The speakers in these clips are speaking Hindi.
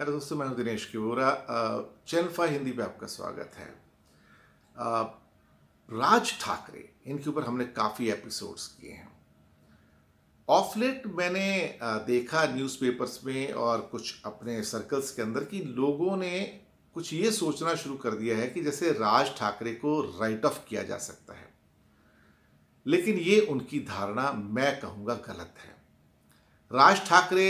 हेलो दोस्तों मैं दिनेश किवोरा चैनल फाइव हिंदी पे आपका स्वागत है राज ठाकरे इनके ऊपर हमने काफ़ी एपिसोड्स किए हैं ऑफलेट मैंने देखा न्यूज़पेपर्स में और कुछ अपने सर्कल्स के अंदर कि लोगों ने कुछ ये सोचना शुरू कर दिया है कि जैसे राज ठाकरे को राइट ऑफ किया जा सकता है लेकिन ये उनकी धारणा मैं कहूँगा गलत है राज ठाकरे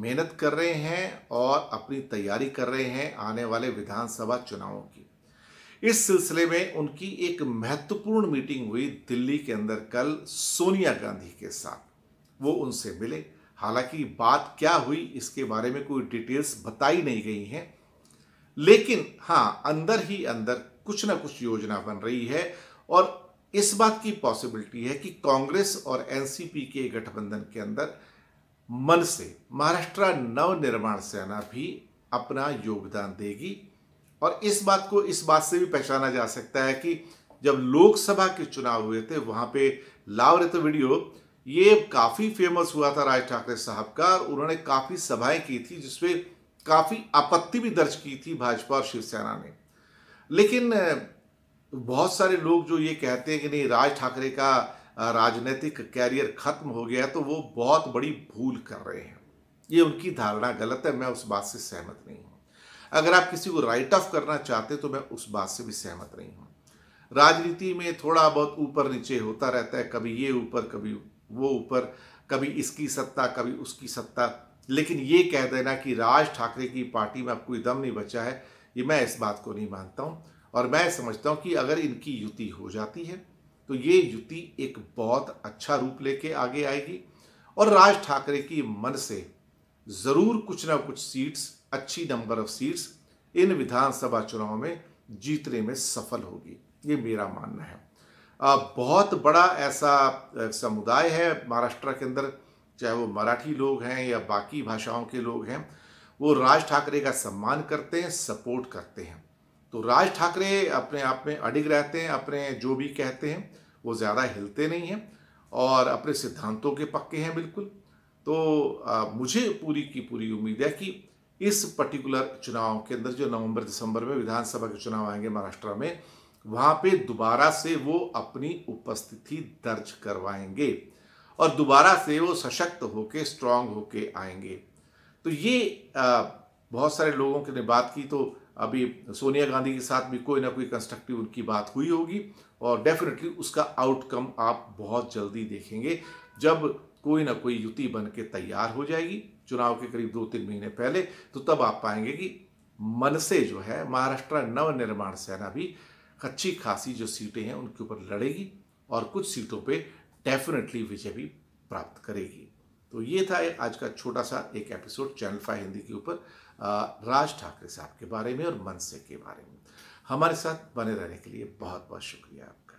मेहनत कर रहे हैं और अपनी तैयारी कर रहे हैं आने वाले विधानसभा चुनावों की इस सिलसिले में उनकी एक महत्वपूर्ण मीटिंग हुई दिल्ली के अंदर कल सोनिया गांधी के साथ वो उनसे मिले हालांकि बात क्या हुई इसके बारे में कोई डिटेल्स बताई नहीं गई हैं लेकिन हाँ अंदर ही अंदर कुछ ना कुछ योजना बन रही है और इस बात की पॉसिबिलिटी है कि कांग्रेस और एनसीपी के गठबंधन के अंदर मन से महाराष्ट्र नवनिर्माण सेना भी अपना योगदान देगी और इस बात को इस बात से भी पहचाना जा सकता है कि जब लोकसभा के चुनाव हुए थे वहां पे लाव रहे तो वीडियो ये काफ़ी फेमस हुआ था राज ठाकरे साहब का उन्होंने काफ़ी सभाएं की थी जिसपे काफ़ी आपत्ति भी दर्ज की थी भाजपा और शिवसेना ने लेकिन बहुत सारे लोग जो ये कहते हैं कि नहीं राज ठाकरे का राजनीतिक कैरियर खत्म हो गया है तो वो बहुत बड़ी भूल कर रहे हैं ये उनकी धारणा गलत है मैं उस बात से सहमत नहीं हूँ अगर आप किसी को राइट ऑफ करना चाहते तो मैं उस बात से भी सहमत नहीं हूँ राजनीति में थोड़ा बहुत ऊपर नीचे होता रहता है कभी ये ऊपर कभी वो ऊपर कभी इसकी सत्ता कभी उसकी सत्ता लेकिन ये कह देना कि राज ठाकरे की पार्टी में अब कोई दम नहीं बचा है ये मैं इस बात को नहीं मानता हूँ और मैं समझता हूँ कि अगर इनकी युति हो जाती है तो ये युति एक बहुत अच्छा रूप लेके आगे आएगी और राज ठाकरे की मन से ज़रूर कुछ ना कुछ सीट्स अच्छी नंबर ऑफ सीट्स इन विधानसभा चुनाव में जीतने में सफल होगी ये मेरा मानना है बहुत बड़ा ऐसा समुदाय है महाराष्ट्र के अंदर चाहे वो मराठी लोग हैं या बाकी भाषाओं के लोग हैं वो राज ठाकरे का सम्मान करते हैं सपोर्ट करते हैं तो राज ठाकरे अपने आप में अडिग रहते हैं अपने जो भी कहते हैं वो ज़्यादा हिलते नहीं हैं और अपने सिद्धांतों के पक्के हैं बिल्कुल तो आ, मुझे पूरी की पूरी उम्मीद है कि इस पर्टिकुलर चुनाव के अंदर जो नवंबर दिसंबर में विधानसभा के चुनाव आएंगे महाराष्ट्र में वहाँ पे दोबारा से वो अपनी उपस्थिति दर्ज करवाएंगे और दोबारा से वो सशक्त होके स्ट्रांग होके आएंगे तो ये आ, बहुत सारे लोगों के ने बात की तो अभी सोनिया गांधी के साथ भी कोई ना कोई कंस्ट्रक्टिव उनकी बात हुई होगी और डेफिनेटली उसका आउटकम आप बहुत जल्दी देखेंगे जब कोई ना कोई युति बन के तैयार हो जाएगी चुनाव के करीब दो तीन महीने पहले तो तब आप पाएंगे कि मन से जो है महाराष्ट्र नवनिर्माण सेना भी अच्छी खासी जो सीटें हैं उनके ऊपर लड़ेगी और कुछ सीटों पे डेफिनेटली विजय भी प्राप्त करेगी तो ये था आज का छोटा सा एक एपिसोड चैनल फाइव हिंदी के ऊपर राज ठाकरे साहब के बारे में और मनसे के बारे में हमारे साथ बने रहने के लिए बहुत बहुत शुक्रिया आपका